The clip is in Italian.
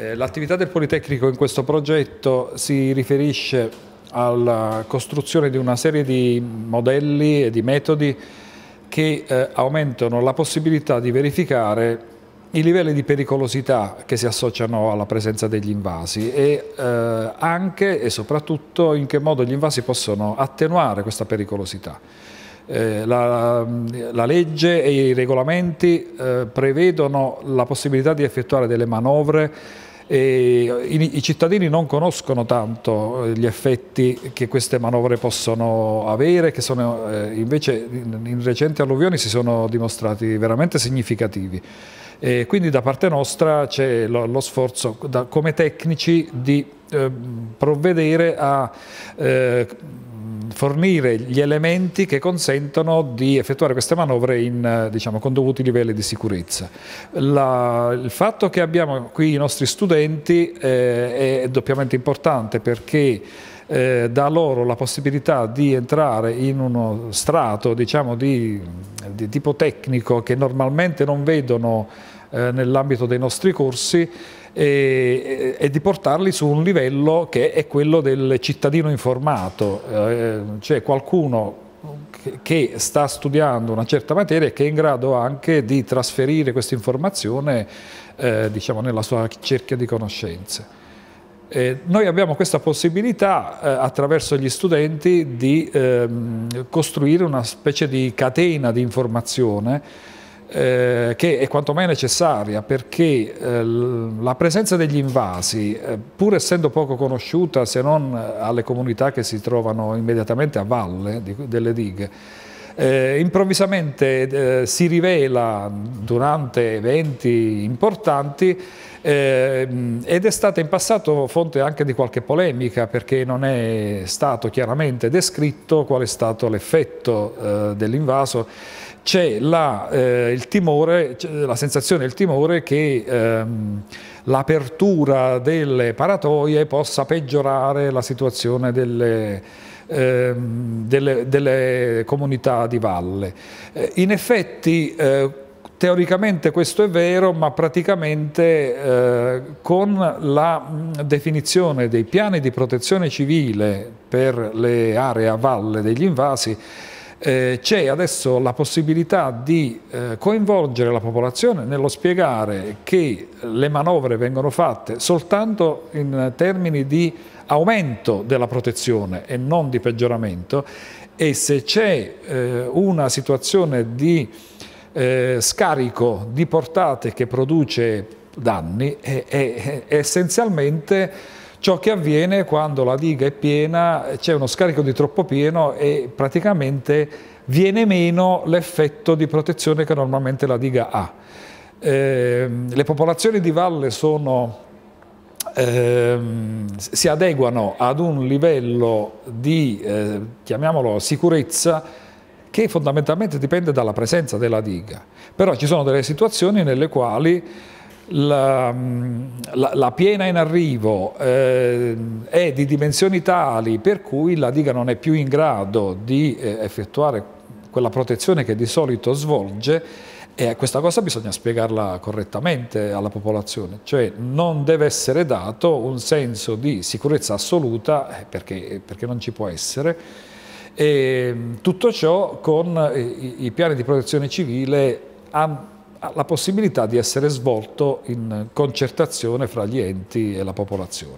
Eh, l'attività del Politecnico in questo progetto si riferisce alla costruzione di una serie di modelli e di metodi che eh, aumentano la possibilità di verificare i livelli di pericolosità che si associano alla presenza degli invasi e eh, anche e soprattutto in che modo gli invasi possono attenuare questa pericolosità. Eh, la, la, legge e i regolamenti eh, prevedono la possibilità di effettuare delle manovre e i, cittadini non conoscono tanto eh, gli effetti che queste manovre possono avere, che sono, eh, invece in, recenti alluvioni si sono dimostrati veramente significativi. E quindi da parte nostra c'è lo, lo, sforzo da, come tecnici di eh, provvedere a... Eh, fornire gli elementi che consentono di effettuare queste manovre in, eh, diciamo, con dovuti livelli di sicurezza. La, il fatto che abbiamo qui i nostri studenti eh, è doppiamente importante perché eh, dà loro la possibilità di entrare in uno strato diciamo, di, di tipo tecnico che normalmente non vedono eh, nell'ambito dei nostri corsi e, e, di portarli su un livello che è quello del cittadino informato, eh, cioè qualcuno che sta studiando una certa materia e che è in grado anche di trasferire questa informazione eh, diciamo, nella sua cerchia di conoscenze. Eh, noi abbiamo questa possibilità eh, attraverso gli studenti di ehm, costruire una specie di catena di informazione eh, che è quanto mai necessaria perché eh, la presenza degli invasi, eh, pur essendo poco conosciuta se non alle comunità che si trovano immediatamente a valle di, delle dighe, eh, improvvisamente eh, si rivela durante eventi importanti eh, ed è stata in passato fonte anche di qualche polemica perché non è stato chiaramente descritto qual è stato l'effetto eh, dell'invaso. C'è eh, il timore, la sensazione il timore che ehm, l'apertura delle paratoie possa peggiorare la situazione delle Ehm, delle, delle, comunità di valle. Eh, in effetti eh, teoricamente questo è vero, ma praticamente eh, con la definizione dei piani di protezione civile per le aree a valle degli invasi eh, c'è adesso la possibilità di eh, coinvolgere la popolazione nello spiegare che le manovre vengono fatte soltanto in termini di aumento della protezione e non di peggioramento e se c'è eh, una situazione di eh, scarico di portate che produce danni è, è, è essenzialmente Ciò che avviene quando la diga è piena, c'è uno scarico di troppo pieno e praticamente viene meno l'effetto di protezione che normalmente la diga ha. Eh, le popolazioni di valle sono, eh, si adeguano ad un livello di, eh, chiamiamolo, sicurezza che fondamentalmente dipende dalla presenza della diga. Però ci sono delle situazioni nelle quali la, la, la, piena in arrivo eh, è di dimensioni tali per cui la diga non è più in grado di eh, effettuare quella protezione che di solito svolge e questa cosa bisogna spiegarla correttamente alla popolazione, cioè non deve essere dato un senso di sicurezza assoluta eh, perché, perché non ci può essere. E mm, tutto ciò con eh, i, i piani di protezione civile la possibilità di essere svolto in concertazione fra gli enti e la popolazione.